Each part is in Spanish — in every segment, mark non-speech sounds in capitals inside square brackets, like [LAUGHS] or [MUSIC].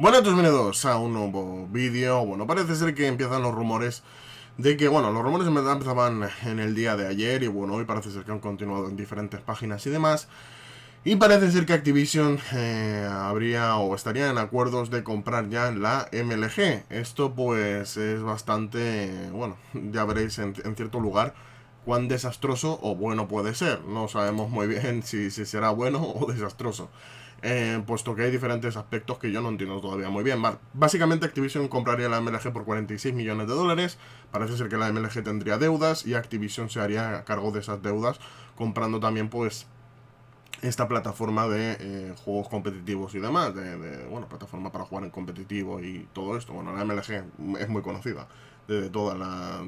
Bueno, bienvenidos a un nuevo vídeo. Bueno, parece ser que empiezan los rumores de que, bueno, los rumores en verdad empezaban en el día de ayer y bueno, hoy parece ser que han continuado en diferentes páginas y demás. Y parece ser que Activision eh, habría o estaría en acuerdos de comprar ya la MLG. Esto pues es bastante, bueno, ya veréis en, cierto lugar cuán desastroso o bueno puede ser. No sabemos muy bien [LAUGHS] si, si será bueno o desastroso. Eh, puesto que hay diferentes aspectos que yo no entiendo todavía muy bien. Básicamente Activision compraría la MLG por 46 millones de dólares, parece ser que la MLG tendría deudas y Activision se haría cargo de esas deudas, comprando también pues esta plataforma de eh, juegos competitivos y demás, de, bueno, plataforma para jugar en competitivo y todo esto. Bueno, la MLG es muy conocida desde toda la,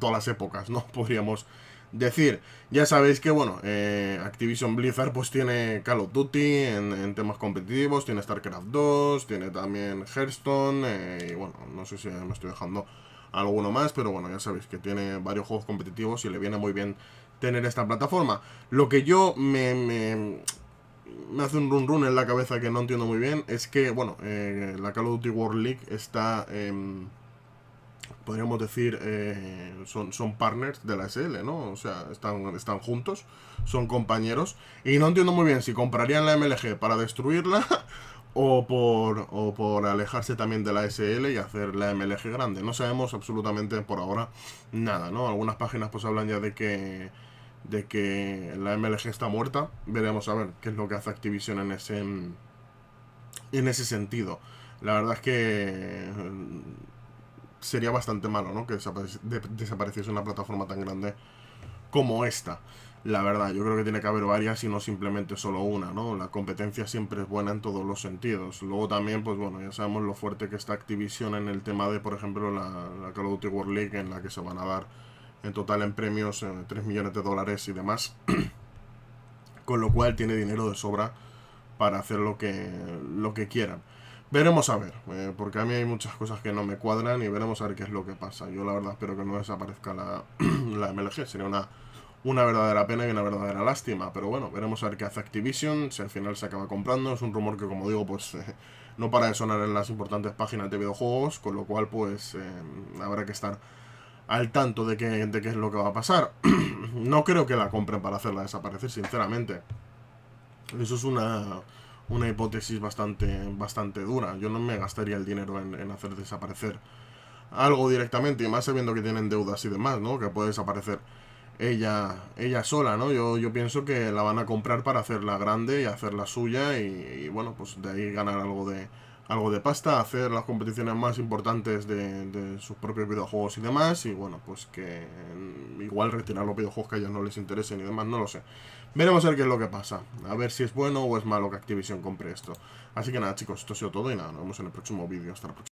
todas las épocas, ¿no? [LAUGHS] Podríamos decir. Ya sabéis que, bueno, eh, Activision Blizzard pues tiene Call of Duty en, temas competitivos, tiene StarCraft 2, tiene también Hearthstone, eh, y bueno, no sé si me estoy dejando alguno más, pero bueno, ya sabéis que tiene varios juegos competitivos y le viene muy bien tener esta plataforma. Lo que yo me, me, hace un run run en la cabeza que no entiendo muy bien es que, bueno, eh, la Call of Duty World League está... Em, podríamos decir, eh, son, son partners de la SL, ¿no? O sea, están, están juntos, son compañeros. Y no entiendo muy bien si comprarían la MLG para destruirla [LAUGHS] o por, o por alejarse también de la SL y hacer la MLG grande. No sabemos absolutamente por ahora nada, ¿no? Algunas páginas pues hablan ya de que de que la MLG está muerta. Veremos a ver qué es lo que hace Activision en ese en ese sentido. La verdad es que sería bastante malo, ¿no? Que desapareciese una plataforma tan grande como esta. La verdad, yo creo que tiene que haber varias y no simplemente solo una, ¿no? La competencia siempre es buena en todos los sentidos. Luego también, pues bueno, ya sabemos lo fuerte que está Activision en el tema de, por ejemplo, la, Call of Duty World League, en la que se van a dar en total en premios 3 eh, millones de dólares y demás. [CLEARS THROAT] Con lo cual tiene dinero de sobra para hacer lo que, lo que quieran. Veremos a ver, eh, porque a mí hay muchas cosas que no me cuadran y veremos a ver qué es lo que pasa. Yo la verdad espero que no desaparezca la, [CLEARS THROAT] MLG, sería una, una verdadera pena y una verdadera lástima. Pero bueno, veremos a ver qué hace Activision, si al final se acaba comprando. Es un rumor que, como digo, pues eh, no para de sonar en las importantes páginas de videojuegos, con lo cual pues eh, habrá que estar al tanto de qué, de qué es lo que va a pasar. [CLEARS THROAT] no creo que la compren para hacerla desaparecer, sinceramente. Eso es una una hipótesis bastante, bastante dura. Yo no me gastaría el dinero en, en hacer desaparecer algo directamente, y más sabiendo que tienen deudas y demás, ¿no? Que puede desaparecer ella, ella sola, ¿no? Yo, yo pienso que la van a comprar para hacerla grande y hacerla suya y, bueno, pues de ahí ganar algo de, algo de pasta, hacer las competiciones más importantes de, de, sus propios videojuegos y demás, y bueno, pues que igual retirar los videojuegos que a ellos no les interesen y demás, no lo sé. Veremos a ver qué es lo que pasa, a ver si es bueno o es malo que Activision compre esto. Así que nada chicos, esto ha sido todo y nada, nos vemos en el próximo vídeo, hasta la próxima.